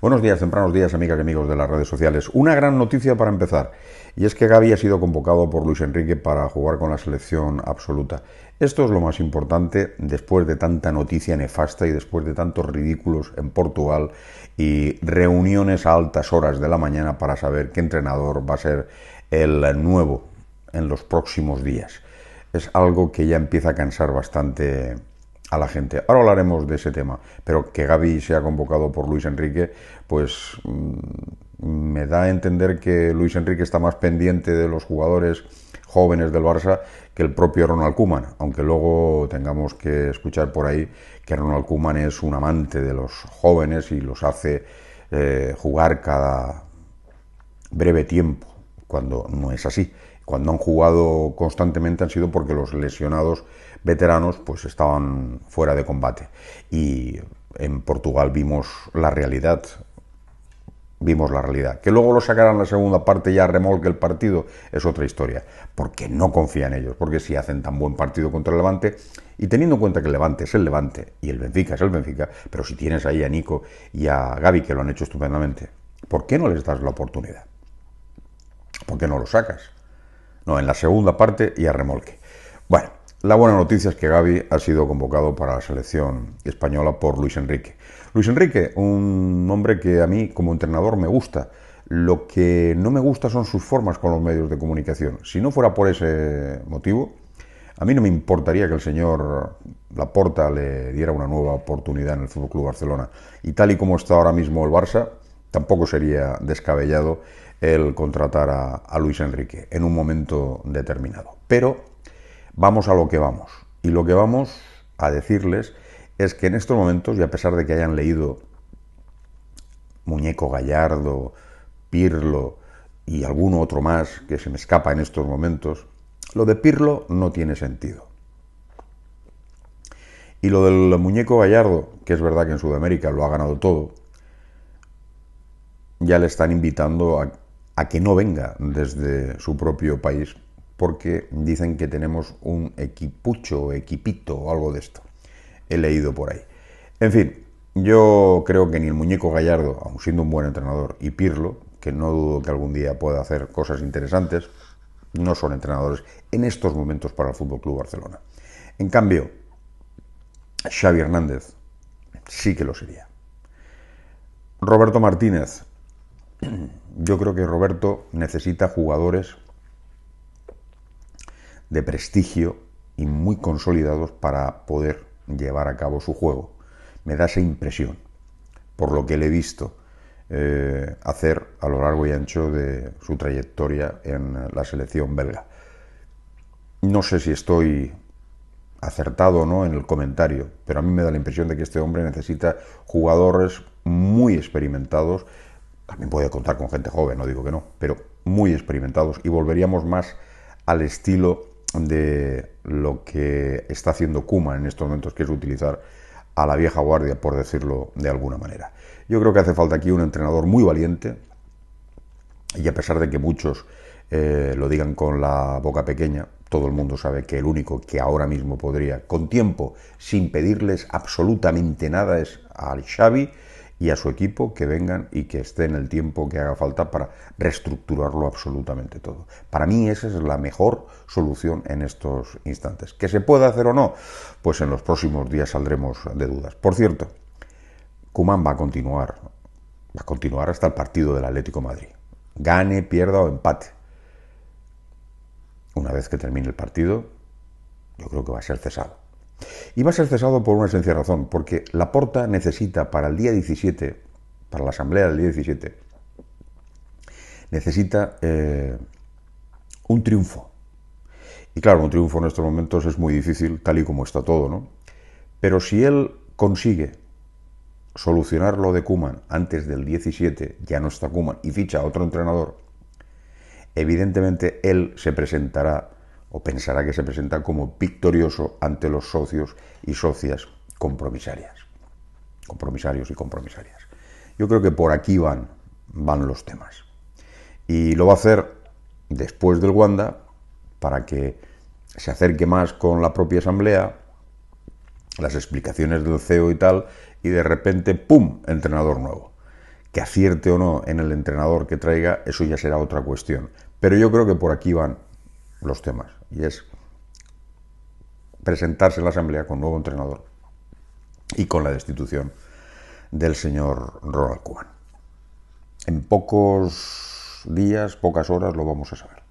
Buenos días, tempranos días, amigas y amigos de las redes sociales. Una gran noticia para empezar, y es que Gaby ha sido convocado por Luis Enrique para jugar con la selección absoluta. Esto es lo más importante después de tanta noticia nefasta y después de tantos ridículos en Portugal y reuniones a altas horas de la mañana para saber qué entrenador va a ser el nuevo en los próximos días. Es algo que ya empieza a cansar bastante a la gente. Ahora hablaremos de ese tema, pero que Gaby sea convocado por Luis Enrique, pues mm, me da a entender que Luis Enrique está más pendiente de los jugadores jóvenes del Barça que el propio Ronald Kuman, aunque luego tengamos que escuchar por ahí que Ronald Kuman es un amante de los jóvenes y los hace eh, jugar cada breve tiempo cuando no es así. Cuando han jugado constantemente han sido porque los lesionados veteranos pues estaban fuera de combate. Y en Portugal vimos la realidad. Vimos la realidad. Que luego lo sacaran la segunda parte ya remolque el partido es otra historia. Porque no confían ellos. Porque si hacen tan buen partido contra el Levante, y teniendo en cuenta que el Levante es el Levante y el Benfica es el Benfica, pero si tienes ahí a Nico y a Gaby que lo han hecho estupendamente, ¿por qué no les das la oportunidad? ¿Por qué no lo sacas? No, en la segunda parte y a remolque. Bueno, la buena noticia es que Gaby ha sido convocado para la selección española por Luis Enrique. Luis Enrique, un hombre que a mí como entrenador me gusta. Lo que no me gusta son sus formas con los medios de comunicación. Si no fuera por ese motivo, a mí no me importaría que el señor Laporta le diera una nueva oportunidad en el FC Barcelona. Y tal y como está ahora mismo el Barça, tampoco sería descabellado el contratar a, Luis Enrique en un momento determinado. Pero vamos a lo que vamos. Y lo que vamos a decirles es que en estos momentos, y a pesar de que hayan leído Muñeco Gallardo, Pirlo y alguno otro más que se me escapa en estos momentos, lo de Pirlo no tiene sentido. Y lo del muñeco Gallardo, que es verdad que en Sudamérica lo ha ganado todo, ya le están invitando a, que no venga desde su propio país porque dicen que tenemos un equipucho, equipito o algo de esto. He leído por ahí. En fin, yo creo que ni el muñeco Gallardo, aun siendo un buen entrenador, y Pirlo, que no dudo que algún día pueda hacer cosas interesantes, no son entrenadores en estos momentos para el Fútbol Club Barcelona. En cambio, Xavi Hernández sí que lo sería. Roberto Martínez yo creo que Roberto necesita jugadores de prestigio y muy consolidados para poder llevar a cabo su juego. Me da esa impresión, por lo que le he visto eh, hacer a lo largo y ancho de su trayectoria en la selección belga. No sé si estoy acertado o no en el comentario, pero a mí me da la impresión de que este hombre necesita jugadores muy experimentados también puede contar con gente joven, no digo que no, pero muy experimentados y volveríamos más al estilo de lo que está haciendo Kuma en estos momentos, que es utilizar a la vieja guardia, por decirlo de alguna manera. Yo creo que hace falta aquí un entrenador muy valiente, y a pesar de que muchos eh, lo digan con la boca pequeña, todo el mundo sabe que el único que ahora mismo podría, con tiempo, sin pedirles absolutamente nada, es al Xavi, y a su equipo que vengan y que estén el tiempo que haga falta para reestructurarlo absolutamente todo. Para mí esa es la mejor solución en estos instantes. ¿Que se pueda hacer o no? Pues en los próximos días saldremos de dudas. Por cierto, Kuman va a continuar, va a continuar hasta el partido del Atlético Madrid. Gane, pierda o empate. Una vez que termine el partido, yo creo que va a ser cesado. Y va a ser cesado por una esencia razón, porque Laporta necesita para el día 17, para la asamblea del día 17, necesita eh, un triunfo. Y claro, un triunfo en estos momentos es muy difícil, tal y como está todo, ¿no? Pero si él consigue solucionar lo de Kuman antes del 17, ya no está Kuman, y ficha a otro entrenador, evidentemente él se presentará o pensará que se presenta como victorioso ante los socios y socias compromisarias, compromisarios y compromisarias. Yo creo que por aquí van, van los temas. Y lo va a hacer después del Wanda para que se acerque más con la propia asamblea, las explicaciones del CEO y tal, y de repente, ¡pum!, entrenador nuevo. Que acierte o no en el entrenador que traiga, eso ya será otra cuestión. Pero yo creo que por aquí van los temas y es presentarse en la Asamblea con nuevo entrenador y con la destitución del señor Ronald Kuman. En pocos días, pocas horas lo vamos a saber.